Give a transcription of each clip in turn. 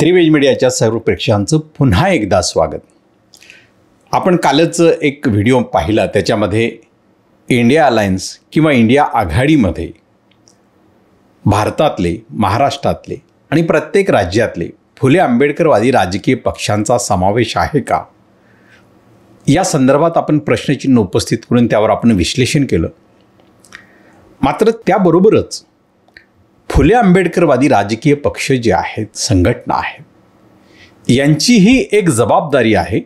त्रिवेज मीडियाच्या सर्व प्रेक्षकांचं पुन्हा एकदा स्वागत आपण कालच एक व्हिडिओ पाहिला त्याच्यामध्ये इंडिया अलायन्स किंवा इंडिया आघाडीमध्ये भारतातले महाराष्ट्रातले आणि प्रत्येक राज्यातले फुले आंबेडकरवादी राजकीय पक्षांचा समावेश आहे का या संदर्भात आपण प्रश्नचिन्ह उपस्थित करून त्यावर आपण विश्लेषण केलं मात्र त्याबरोबरच फुले आंबेडकरवादी राजकीय पक्ष जे आहेत संघटना आहेत यांचीही एक जबाबदारी आहे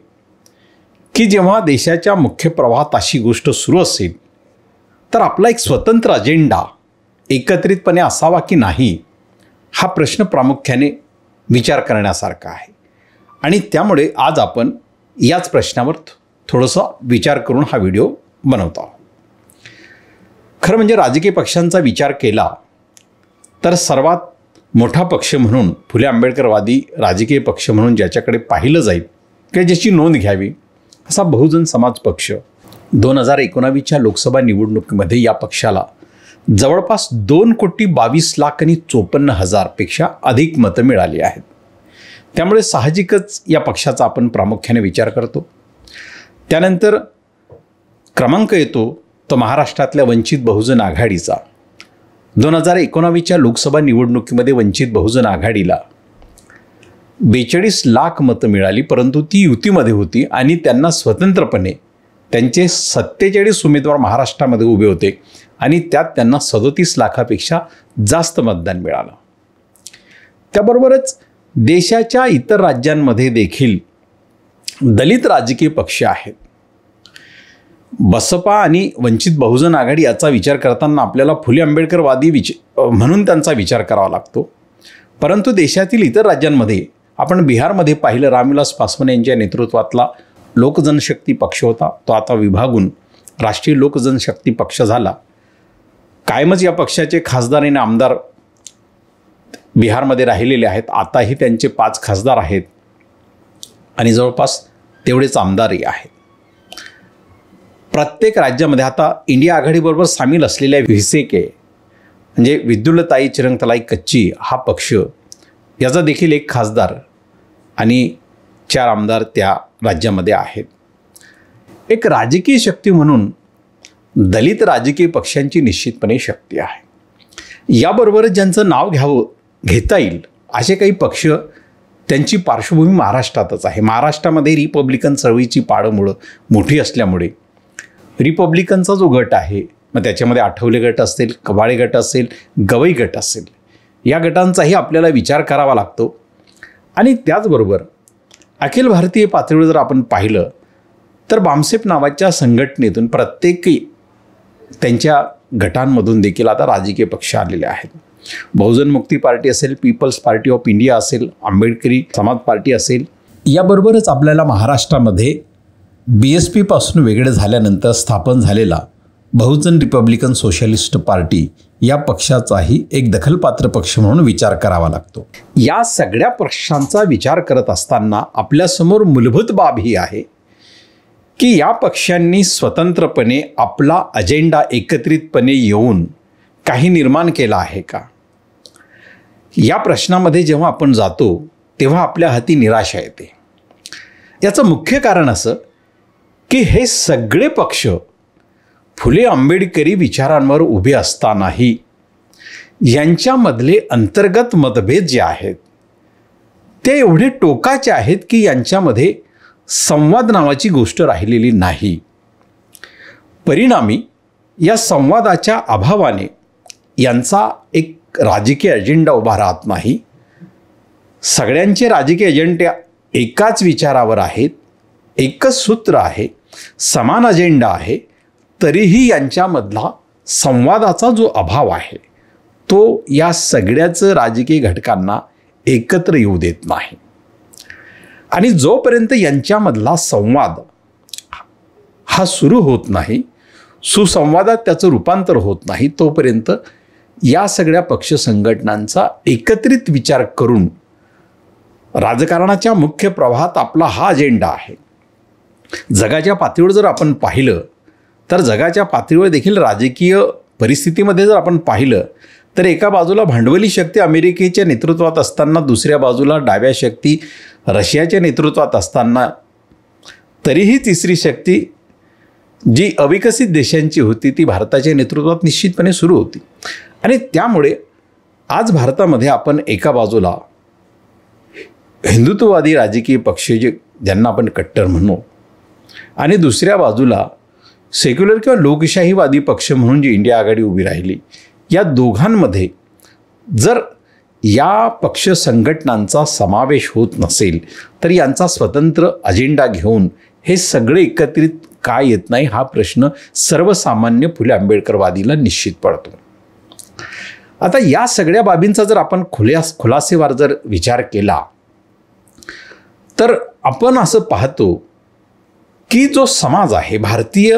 की जेव्हा देशाच्या मुख्य प्रवाहात अशी गोष्ट सुरू असेल तर आपला एक स्वतंत्र अजेंडा एकत्रितपणे असावा की नाही हा प्रश्न प्रामुख्याने विचार करण्यासारखा आहे आणि त्यामुळे आज आपण याच प्रश्नावर थोडंसं विचार करून हा व्हिडिओ बनवतो खरं म्हणजे राजकीय पक्षांचा विचार केला तर सर्वात मोठा पक्ष म्हणून फुले आंबेडकरवादी राजकीय पक्ष म्हणून ज्याच्याकडे पाहिलं जाईल किंवा ज्याची नोंद घ्यावी असा बहुजन समाज पक्ष दोन हजार एकोणावीसच्या लोकसभा निवडणुकीमध्ये या पक्षाला जवळपास दोन कोटी बावीस लाख आणि चोपन्न हजारपेक्षा अधिक मतं मिळाली आहेत त्यामुळे साहजिकच या पक्षाचा आपण प्रामुख्याने विचार करतो त्यानंतर क्रमांक येतो तो महाराष्ट्रातल्या वंचित बहुजन आघाडीचा दोन हजार एकोणावीसच्या लोकसभा निवडणुकीमध्ये वंचित बहुजन आघाडीला बेचाळीस लाख मतं मिळाली परंतु ती युतीमध्ये होती आणि त्यांना स्वतंत्रपणे त्यांचे सत्तेचाळीस उमेदवार महाराष्ट्रामध्ये उभे होते आणि त्यात त्यांना सदोतीस लाखापेक्षा जास्त मतदान मिळालं त्याबरोबरच देशाच्या इतर राज्यांमध्ये देखील दलित राजकीय पक्ष आहेत बसपा आणि वंचित बहुजन आघाडी याचा विचार करताना आपल्याला फुले आंबेडकरवादी विच म्हणून त्यांचा विचार करावा लागतो परंतु देशातील इतर राज्यांमध्ये आपण बिहारमध्ये पाहिलं रामविलास पासवान यांच्या नेतृत्वातला लोकजनशक्ती पक्ष होता तो आता विभागून राष्ट्रीय लोकजनशक्ती पक्ष झाला कायमच या पक्षाचे खासदार आणि आमदार बिहारमध्ये राहिलेले आहेत आताही त्यांचे पाच खासदार आहेत आणि जवळपास तेवढेच आमदारही आहेत प्रत्येक राज्यामध्ये आता इंडिया आघाडीबरोबर सामील असलेल्या व्हिसेके म्हणजे विद्युलताई चिरंगतलाई कच्ची हा पक्ष याचा देखील एक खासदार आणि चार आमदार त्या राज्यामध्ये आहेत एक राजकीय शक्ती म्हणून दलित राजकीय पक्षांची निश्चितपणे शक्ती आहे याबरोबरच ज्यांचं नाव घ्यावं घेता येईल असे काही पक्ष त्यांची पार्श्वभूमी महाराष्ट्रातच आहे महाराष्ट्रामध्ये रिपब्लिकन चळवळीची पाळंमुळं मोठी असल्यामुळे रिपब्लिकनचा जो गट आहे मग त्याच्यामध्ये आठवले गट असेल कबाळे गट असेल गवई गट असेल या गटांचाही आपल्याला विचार करावा लागतो आणि त्याचबरोबर अखिल भारतीय पातळीवर जर आपण पाहिलं तर बामसेप नावाच्या संघटनेतून प्रत्येक त्यांच्या गटांमधून देखील आता राजकीय पक्ष आलेले आहेत बहुजन मुक्ती पार्टी असेल पीपल्स पार्टी ऑफ इंडिया असेल आंबेडकरी समाज पार्टी असेल याबरोबरच आपल्याला महाराष्ट्रामध्ये बी एस पीपासून वेगळे झाल्यानंतर स्थापन झालेला बहुजन रिपब्लिकन सोशलिस्ट पार्टी या पक्षाचाही एक दखलपात्र पक्ष म्हणून विचार करावा लागतो या सगळ्या पक्षांचा विचार करत असताना आपल्यासमोर मूलभूत बाब ही आहे की या पक्षांनी स्वतंत्रपणे आपला अजेंडा एकत्रितपणे येऊन काही निर्माण केला आहे का या प्रश्नामध्ये जेव्हा आपण जातो तेव्हा आपल्या हाती निराशा येते याचं मुख्य कारण असं की हे सगळे पक्ष फुले आंबेडकरी विचारांवर उभे असतानाही यांच्यामधले अंतर्गत मतभेद जे आहेत ते एवढे टोकाचे आहेत की यांच्यामध्ये संवाद नावाची गोष्ट राहिलेली नाही परिणामी या संवादाच्या अभावाने यांचा एक राजकीय अजेंडा उभा राहत नाही सगळ्यांचे राजकीय एजेंडे एकाच विचारावर आहेत एकच सूत्र आहे समान अजेंडा आहे तरीही यांच्यामधला संवादाचा जो अभाव आहे तो या सगळ्याच राजकीय घटकांना एकत्र येऊ देत नाही आणि जोपर्यंत यांच्यामधला संवाद हा सुरू होत नाही सुसंवादात त्याचं रूपांतर होत नाही तोपर्यंत या सगळ्या पक्ष संघटनांचा एकत्रित विचार करून राजकारणाच्या मुख्य प्रवाहात आपला हा अजेंडा आहे जगाच्या पातळीवर जर आपण पाहिलं तर जगाच्या पातळीवर देखील राजकीय परिस्थितीमध्ये जर आपण पाहिलं तर एका बाजूला भांडवली शक्ती अमेरिकेच्या नेतृत्वात असताना दुसऱ्या बाजूला डाव्या शक्ती रशियाच्या नेतृत्वात असताना तरीही तिसरी शक्ती जी अविकसित देशांची होती ती भारताच्या नेतृत्वात निश्चितपणे सुरू होती आणि त्यामुळे आज भारतामध्ये आपण एका बाजूला हिंदुत्ववादी राजकीय पक्ष जे ज्यांना आपण कट्टर म्हणू आणि दुसऱ्या बाजूला सेक्युलर किंवा लोकशाहीवादी पक्ष म्हणून जी इंडिया आघाडी उभी राहिली या दोघांमध्ये जर या पक्ष संघटनांचा समावेश होत नसेल तर यांचा स्वतंत्र अजेंडा घेऊन हे सगळे एकत्रित काय येत नाही हा प्रश्न सर्वसामान्य फुले आंबेडकरवादीला निश्चित पडतो आता या सगळ्या बाबींचा जर आपण खुल्यास खुलासेवार जर विचार केला तर आपण असं पाहतो की जो समाज आहे भारतीय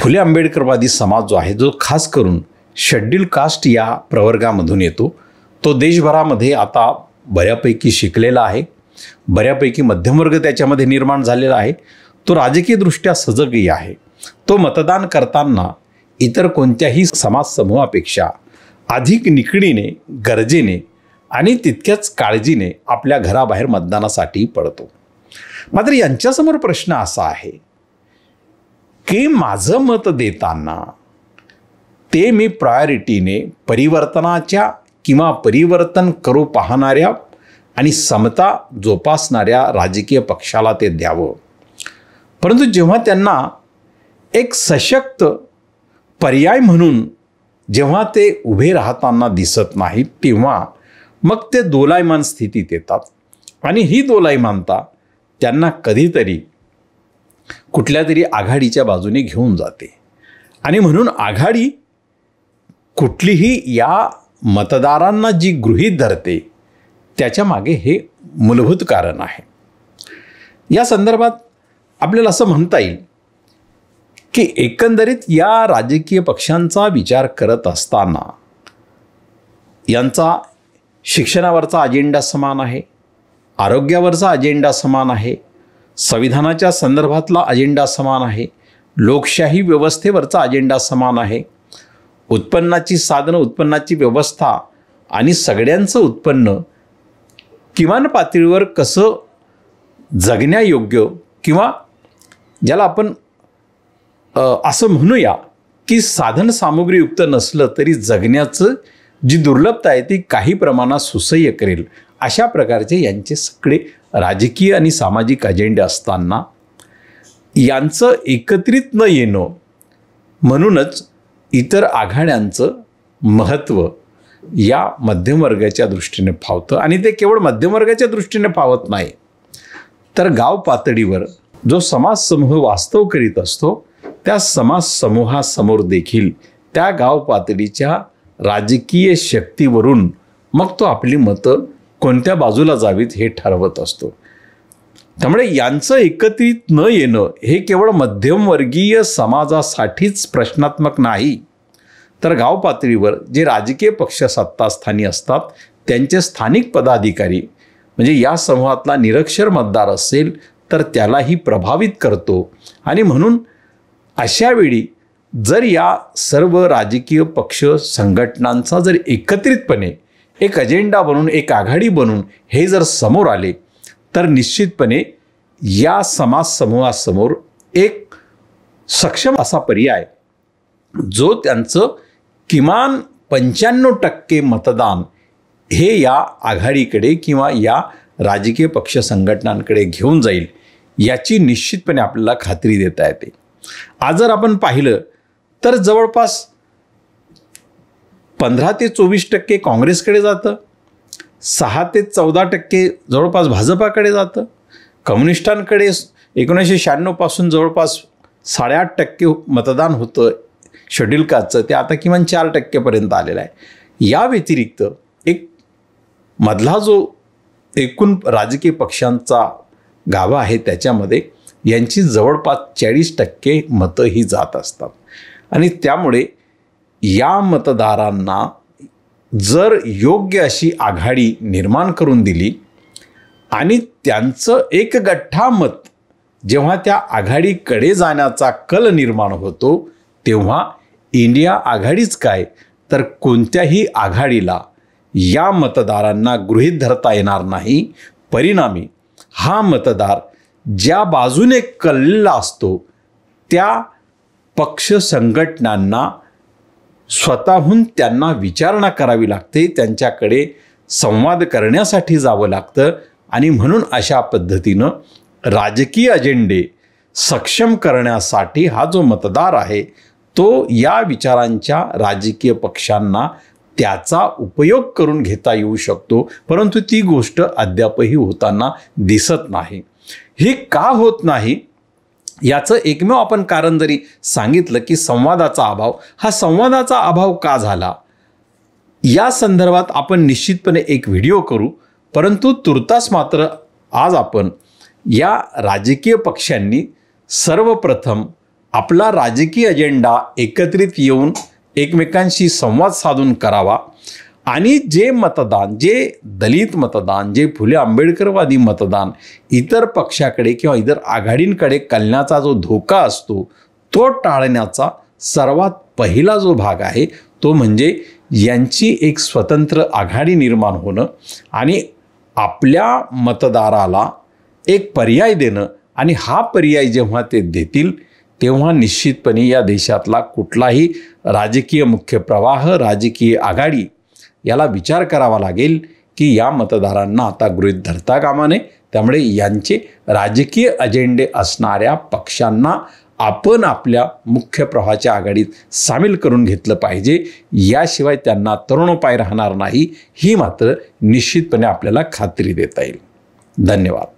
फुले आंबेडकरवादी समाज जो आहे जो खास करून शेड्यूल कास्ट या प्रवर्गामधून येतो तो देशभरामध्ये आता बऱ्यापैकी शिकलेला आहे बऱ्यापैकी मध्यमवर्ग त्याच्यामध्ये निर्माण झालेला आहे तो राजकीयदृष्ट्या सजगही आहे तो मतदान करताना इतर कोणत्याही समाजसमूहापेक्षा अधिक निकडीने गरजेने आणि तितक्याच काळजीने आपल्या घराबाहेर मतदानासाठी पडतो मात्र यांच्यासमोर प्रश्न असा आहे की माझं मत देताना ते मी प्रायोरिटीने परिवर्तनाच्या किंवा परिवर्तन करू पाहणाऱ्या आणि समता जोपासणाऱ्या राजकीय पक्षाला ते द्यावं परंतु जेव्हा त्यांना एक सशक्त पर्याय म्हणून जेव्हा ते उभे राहताना दिसत नाहीत तेव्हा मग ते दोलायमान स्थितीत येतात आणि ही दोलायमानता त्यांना कधीतरी कुठल्या तरी आघाडीच्या बाजूने घेऊन जाते आणि म्हणून आघाडी कुठलीही या मतदारांना जी गृहीत धरते त्याच्या मागे हे मूलभूत कारण आहे या संदर्भात आपल्याला असं म्हणता येईल की एकंदरीत या राजकीय पक्षांचा विचार करत असताना यांचा शिक्षणावरचा अजेंडा समान आहे आरोग्यावरचा अजेंडा समान आहे संविधानाच्या संदर्भातला अजेंडा समान आहे लोकशाही व्यवस्थेवरचा अजेंडा समान आहे उत्पन्नाची साधनं उत्पन्नाची व्यवस्था आणि सगळ्यांचं उत्पन्न किमान पातळीवर कसं जगण्यायोग्य किंवा ज्याला आपण असं म्हणूया की साधन सामुग्रीयुक्त नसलं तरी जगण्याचं जी दुर्लभता आहे ती काही प्रमाणात सुसह्य करेल अशा प्रकारचे यांचे सगळे राजकीय आणि सामाजिक अजेंडे असताना यांचं एकत्रित न येणं म्हणूनच इतर आघाड्यांचं महत्त्व या मध्यमवर्गाच्या दृष्टीने फावतं आणि ते केवळ मध्यमवर्गाच्या दृष्टीने फावत नाही तर गाव पातळीवर जो समाजसमूह वास्तव करीत असतो त्या समाजसमूहासमोर देखील त्या गाव पातळीच्या राजकीय शक्तीवरून मग तो आपली मतं कोणत्या बाजूला जावीत हे ठरवत असतो त्यामुळे यांचं एकत्रित न येणं हे केवळ मध्यमवर्गीय समाजासाठीच प्रश्नात्मक नाही तर गाव पातळीवर जे राजकीय पक्ष सत्तास्थानी असतात त्यांचे स्थानिक पदाधिकारी म्हणजे या समूहातला निरक्षर मतदार असेल तर त्यालाही प्रभावित करतो आणि म्हणून अशावेळी जर या सर्व राजकीय पक्ष संघटनांचा जर एकत्रितपणे एक अजेंडा बनून एक आघाडी बनून हे जर समोर आले तर निश्चितपणे या समाजसमूहासमोर एक सक्षम असा पर्याय जो त्यांचं किमान पंच्याण्णव टक्के मतदान हे या आघाडीकडे किंवा या राजकीय पक्ष संघटनांकडे घेऊन जाईल याची निश्चितपणे आपल्याला खात्री देता येते आज जर आपण पाहिलं तर जवळपास पंधरा ते चोवीस टक्के काँग्रेसकडे जातं सहा ते चौदा टक्के जवळपास भाजपाकडे जातं कम्युनिस्टांकडे एकोणीसशे शहाण्णवपासून जवळपास साडेआठ टक्के मतदान होतं शेड्यूल कास्टचं ते आता किमान चार टक्केपर्यंत आलेलं आहे या व्यतिरिक्त एक मधला जो एकूण राजकीय पक्षांचा गाभा आहे त्याच्यामध्ये यांची जवळपास चाळीस टक्के मतं ही जात असतात आणि त्यामुळे या मतदारांना जर योग्य अशी आघाडी निर्माण करून दिली आणि त्यांचं एक गठ्ठा मत जेव्हा त्या आघाडीकडे जाण्याचा कल निर्माण होतो तेव्हा इंडिया आघाडीच काय तर कोणत्याही आघाडीला या मतदारांना गृहीत धरता येणार नाही परिणामी हा मतदार ज्या बाजूने कललेला असतो त्या पक्ष संघटनांना स्वतःहून त्यांना विचारणा करावी लागते त्यांच्याकडे संवाद करण्यासाठी जावं लागतं आणि म्हणून अशा पद्धतीनं राजकीय अजेंडे सक्षम करण्यासाठी हा जो मतदार आहे तो या विचारांच्या राजकीय पक्षांना त्याचा उपयोग करून घेता येऊ शकतो परंतु ती गोष्ट अद्यापही होताना दिसत नाही हे का होत नाही याचं एकमेव आपण कारण जरी सांगितलं की संवादाचा अभाव हा संवादाचा अभाव का झाला या संदर्भात आपण निश्चितपणे एक व्हिडिओ करू परंतु तुर्तास मात्र आज आपण या राजकीय पक्षांनी सर्वप्रथम आपला राजकीय अजेंडा एकत्रित येऊन एकमेकांशी संवाद साधून करावा आणि जे मतदान जे दलित मतदान जे फुले आंबेडकरवादी मतदान इतर पक्षाकडे किंवा इतर आघाडींकडे कलण्याचा जो धोका असतो तो टाळण्याचा सर्वात पहिला जो भाग आहे तो म्हणजे यांची एक स्वतंत्र आघाडी निर्माण होणं आणि आपल्या मतदाराला एक पर्याय देणं आणि हा पर्याय जेव्हा ते देतील तेव्हा निश्चितपणे या देशातला कुठलाही राजकीय मुख्य प्रवाह राजकीय आघाडी याला विचार करावा लागेल की या मतदारांना आता गृहित धरता कामा नये त्यामुळे यांचे राजकीय अजेंडे असणाऱ्या पक्षांना आपण आपल्या मुख्य प्रवाहाच्या आघाडीत सामील करून घेतलं पाहिजे याशिवाय त्यांना तरुणोपाय राहणार नाही ही मात्र निश्चितपणे आपल्याला खात्री देता येईल धन्यवाद